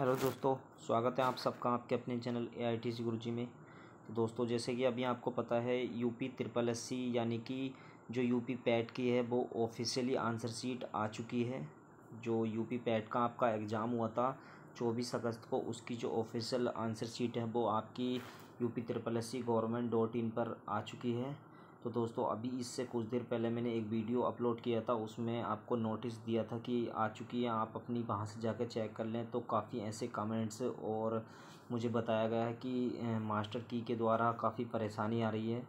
hello दोस्तों स्वागत है आप सबका आपके अपने channel A I T C गुरु जी में तो दोस्तों जैसे कि अभी आपको पता है यूपी ट्रिपल एस सी यानी कि जो यूपी पैट की है वो ऑफिशियली आंसर सीट आ चुकी है जो यूपी पैट का आपका एग्ज़ाम हुआ था चौबीस अगस्त को उसकी जो ऑफिशियल आंसर सीट है वो आपकी UP triple S C government dot in पर आ चुकी है तो दोस्तों अभी इससे कुछ देर पहले मैंने एक वीडियो अपलोड किया था उसमें आपको नोटिस दिया था कि आ चुकी है आप अपनी वहाँ से जाकर चेक कर लें तो काफ़ी ऐसे कमेंट्स और मुझे बताया गया है कि मास्टर की के द्वारा काफ़ी परेशानी आ रही है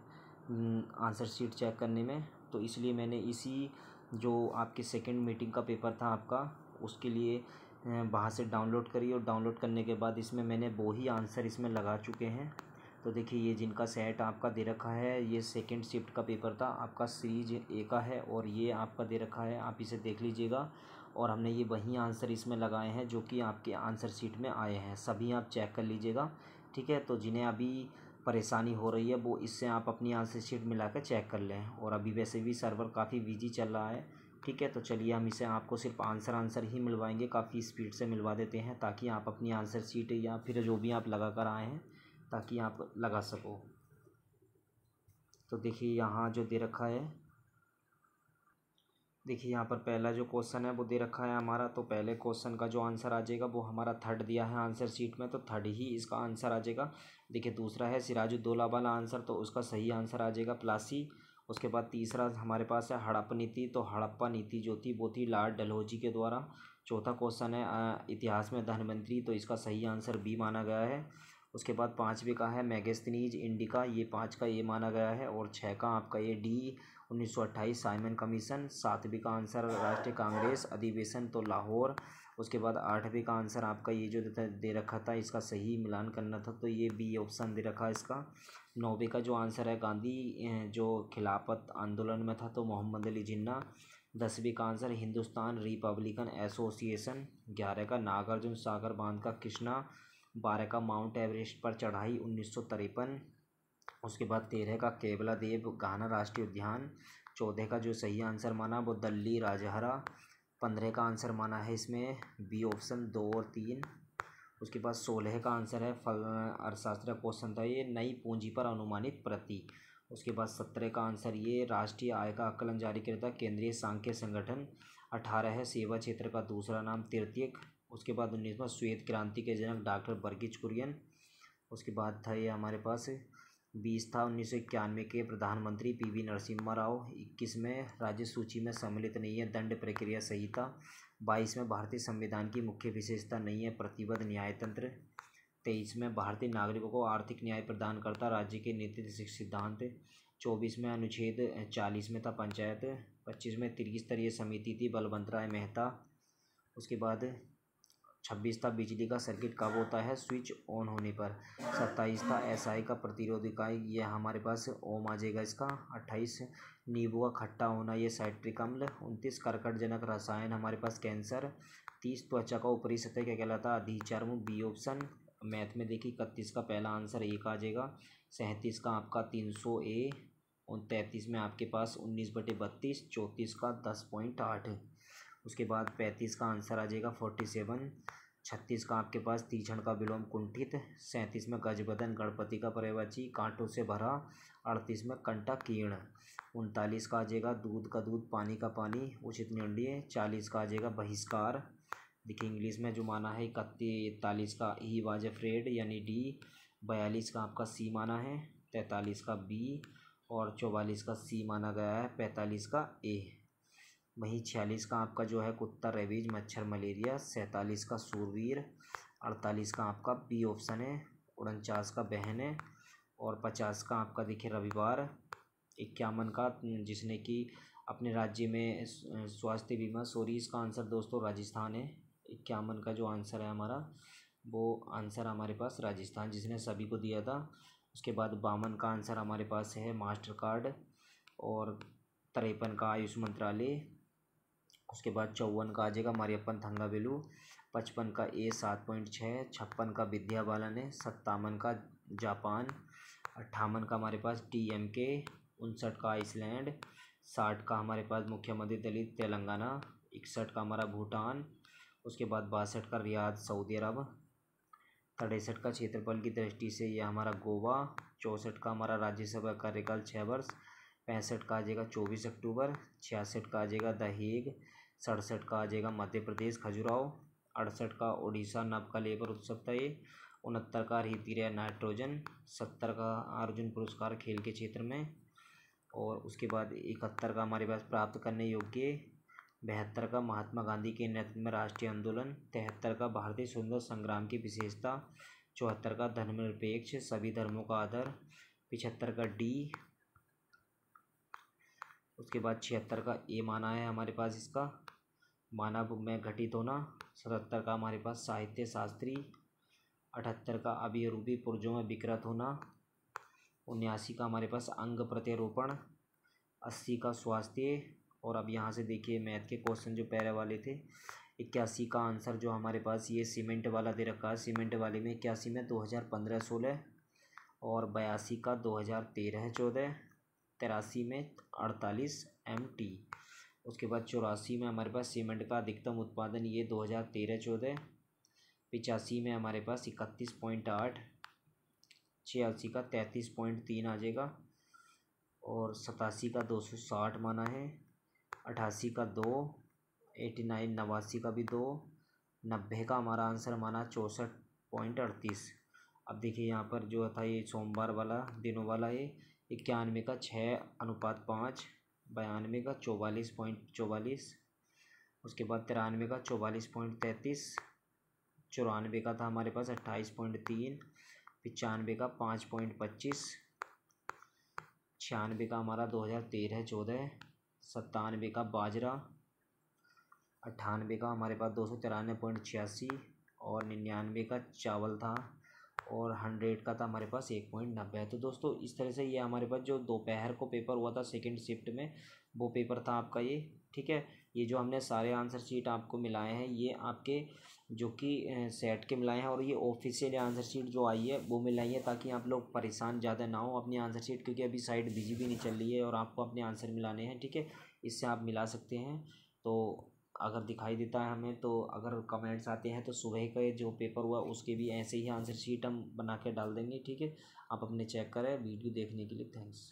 आंसर शीट चेक करने में तो इसलिए मैंने इसी जो आपके सेकेंड मीटिंग का पेपर था आपका उसके लिए वहाँ से डाउनलोड करी और डाउनलोड करने के बाद इसमें मैंने वो ही आंसर इसमें लगा चुके हैं तो देखिए ये जिनका सेट आपका दे रखा है ये सेकंड शिफ्ट का पेपर था आपका सीरीज ए का है और ये आपका दे रखा है आप इसे देख लीजिएगा और हमने ये वही आंसर इसमें लगाए हैं जो कि आपके आंसर शीट में आए हैं सभी आप चेक कर लीजिएगा ठीक है तो जिन्हें अभी परेशानी हो रही है वो इससे आप अपनी आंसर शीट मिला कर चेक कर लें और अभी वैसे भी सर्वर काफ़ी बिजी चल रहा है ठीक है तो चलिए हम इसे आपको सिर्फ आंसर आंसर ही मिलवाएंगे काफ़ी स्पीड से मिलवा देते हैं ताकि आप अपनी आंसर शीट या फिर जो भी आप लगा कर आए हैं ताकि आप लगा सको तो देखिए यहाँ जो दे रखा है देखिए यहाँ पर पहला जो क्वेश्चन है वो दे रखा है हमारा तो पहले क्वेश्चन का जो आंसर आ जाएगा वो हमारा थर्ड दिया है आंसर शीट में तो थर्ड ही इसका आंसर आ जाएगा देखिए दूसरा है सिराजुद्दोला वाला आंसर तो उसका सही आंसर आ जाएगा प्लासी उसके बाद तीसरा हमारे पास है हड़प्पा नीति तो हड़प्पा नीति जो थी वो थी लार्ड डलहौजी के द्वारा चौथा क्वेश्चन है इतिहास में धनमंत्री तो इसका सही आंसर बी माना गया है उसके बाद पाँचवें का है मैगस्थनीज इंडिका ये पाँच का ये माना गया है और छः का आपका ये डी उन्नीस सौ अट्ठाईस साइमन कमीशन सातवीं का आंसर राष्ट्रीय कांग्रेस अधिवेशन तो लाहौर उसके बाद आठवीं का आंसर आपका ये जो दे रखा था इसका सही मिलान करना था तो ये बी ऑप्शन दे रखा है इसका नौवे का जो आंसर है गांधी जो खिलाफत आंदोलन में था तो मोहम्मद अली जिन्ना दसवीं का आंसर हिंदुस्तान रिपब्लिकन एसोसिएशन ग्यारह का नागार्जुन सागर बांध का कृष्णा बारह का माउंट एवरेस्ट पर चढ़ाई उन्नीस सौ तिरपन उसके बाद तेरह का केवला देव गाना राष्ट्रीय उद्यान चौदह का जो सही आंसर माना वो दल्ली राजहरा पंद्रह का आंसर माना है इसमें बी ऑप्शन दो और तीन उसके बाद सोलह का आंसर है फल अर्थशास्त्र क्वेश्चन था ये नई पूंजी पर अनुमानित प्रति उसके बाद सत्रह का आंसर ये राष्ट्रीय आय का आकलन जारी करता केंद्रीय सांख्य संगठन अठारह है सेवा क्षेत्र का दूसरा नाम तृतीय उसके बाद उन्नीसवा श्वेत क्रांति के जनक डॉक्टर बर्गिज कुरियन उसके बाद था ये हमारे पास बीस था उन्नीस सौ इक्यानवे के प्रधानमंत्री पी वी नरसिम्हा राव इक्कीस में राज्य सूची में सम्मिलित नहीं है दंड प्रक्रिया संहिता बाईस में भारतीय संविधान की मुख्य विशेषता नहीं है प्रतिबद्ध न्यायतंत्र तेईस में भारतीय नागरिकों को आर्थिक न्याय प्रदान करता राज्य के नीति सिद्धांत चौबीस में अनुच्छेद चालीस में था पंचायत पच्चीस में त्रिस्तरीय समिति थी बलवंत राय मेहता उसके बाद छब्बीस था बिजली का सर्किट कब होता है स्विच ऑन होने पर सत्ताईस था आई का प्रतिरोध इकाई यह हमारे पास ओम आ जाएगा इसका अट्ठाईस नींबू का खट्टा होना यह साइट्रिक अम्ल उनतीस कर्कटजनक रसायन हमारे पास कैंसर तीस त्वचा का ऊपरी सतह क्या कहलाता है अधिचर्म बी ऑप्शन मैथ में देखिए इकतीस का पहला आंसर एक आ जाएगा सैंतीस का आपका तीन सौ ए और तैंतीस में आपके पास उन्नीस बटे बत्तीस चौंतीस का दस पॉइंट आठ उसके बाद पैंतीस का आंसर आ जाएगा फोर्टी सेवन छत्तीस का आपके पास तीक्षण का विलोम कुंठित सैंतीस में गजबदन गणपति का पर्यवाची कांटों से भरा अड़तीस में कंटा कीर्ण उनतालीस का आ जाएगा दूध का दूध पानी का पानी उचित निर्णय चालीस का आ जाएगा बहिष्कार देखिए इंग्लिश में जो माना है इकतालीस का ई वाज फ्रेड यानी डी बयालीस का आपका सी माना है तैंतालीस का बी और चौवालीस का सी माना गया है पैंतालीस का ए वहीं छियालीस का आपका जो है कुत्ता रेबीज मच्छर मलेरिया सैंतालीस का सूरवीर अड़तालीस का आपका बी ऑप्शन है उनचास का बहन है और पचास का आपका देखिए रविवार इक्यावन का जिसने कि अपने राज्य में स्वास्थ्य बीमा सॉरी इसका आंसर दोस्तों राजस्थान है इक्यावन का जो आंसर है हमारा वो आंसर हमारे पास राजस्थान जिसने सभी को दिया था उसके बाद बावन का आंसर हमारे पास है मास्टर कार्ड और तिरपन का आयुष मंत्रालय उसके बाद चौवन का आ जाएगा मारियपन थंगा वेलू पचपन का ए सात पॉइंट छः छप्पन का विद्या बालन है सत्तावन का जापान अट्ठावन का हमारे पास टी एम के उनसठ का आइसलैंड साठ का हमारे पास मुख्यमंत्री दलित तेलंगाना इकसठ का हमारा भूटान उसके बाद बासठ का रियाद सऊदी अरब तिरसठ का क्षेत्रफल की दृष्टि से यह हमारा गोवा चौंसठ का हमारा राज्यसभा कार्यकाल छः वर्ष पैंसठ का आ जाएगा चौबीस अक्टूबर छियासठ का आ जाएगा द सड़सठ का आ जाएगा मध्य प्रदेश खजुराहो अड़सठ का उड़ीसा नव का लेबर उत्सव था ये उनहत्तर का रीति रहा नाइट्रोजन सत्तर का अर्जुन पुरस्कार खेल के क्षेत्र में और उसके बाद इकहत्तर का हमारे पास प्राप्त करने योग्य बहत्तर का महात्मा गांधी के नेतृत्व में राष्ट्रीय आंदोलन तिहत्तर का भारतीय सुंदर संग्राम की विशेषता चौहत्तर का धर्मनिरपेक्ष सभी धर्मों का आदर पिछहत्तर का डी उसके बाद छिहत्तर का ए माना है हमारे पास इसका मानव में घटित होना सतहत्तर का हमारे पास साहित्य शास्त्री अठहत्तर का अभिरूपी पुरजों में विकृत होना उन्यासी का हमारे पास अंग प्रत्यारोपण अस्सी का स्वास्थ्य और अब यहाँ से देखिए मैथ के क्वेश्चन जो पैर वाले थे इक्यासी का आंसर जो हमारे पास ये सीमेंट वाला दे रखा है सीमेंट वाले में इक्यासी में दो हज़ार पंद्रह सोलह और बयासी का दो हज़ार तेरह चौदह तिरासी में अड़तालीस एम टी उसके बाद चौरासी में हमारे पास सीमेंट का अधिकतम उत्पादन ये दो हज़ार तेरह चौदह पिचासी में हमारे पास इकतीस पॉइंट आठ छियासी का तैंतीस पॉइंट तीन आ जाएगा और सतासी का दो सौ साठ माना है अठासी का दो एटी नाइन नवासी का भी दो नब्बे का हमारा आंसर माना चौंसठ पॉइंट अड़तीस अब देखिए यहाँ पर जो था ये सोमवार वाला दिनों वाला ये इक्यानवे का छः अनुपात पाँच बयानवे का चौवालीस पॉइंट चौवालीस उसके बाद तिरानवे का चौवालीस पॉइंट तैंतीस चौरानवे का था हमारे पास अट्ठाईस पॉइंट तीन पचानवे का पाँच पॉइंट पच्चीस छियानवे का हमारा दो हज़ार तेरह चौदह सत्तानवे का बाजरा अट्ठानवे का हमारे पास दो सौ तिरानवे पॉइंट छियासी और निन्यानवे का चावल था और हंड्रेड का था हमारे पास एक पॉइंट नब्बे तो दोस्तों इस तरह से ये हमारे पास जो दोपहर को पेपर हुआ था सेकेंड शिफ्ट में वो पेपर था आपका ये ठीक है ये जो हमने सारे आंसर शीट आपको मिलाए हैं ये आपके जो कि सेट के मिलाए हैं और ये ऑफिशियल आंसर शीट जो आई है वो मिलाई है ताकि आप लोग परेशान ज़्यादा ना हो अपनी आंसर शीट क्योंकि अभी साइट बिजी भी नहीं चल रही है और आपको अपने आंसर मिलाने हैं ठीक है इससे आप मिला सकते हैं तो अगर दिखाई देता है हमें तो अगर कमेंट्स आते हैं तो सुबह का जो पेपर हुआ उसके भी ऐसे ही आंसर शीट हम बना के डाल देंगे ठीक है आप अपने चेक करें वीडियो देखने के लिए थैंक्स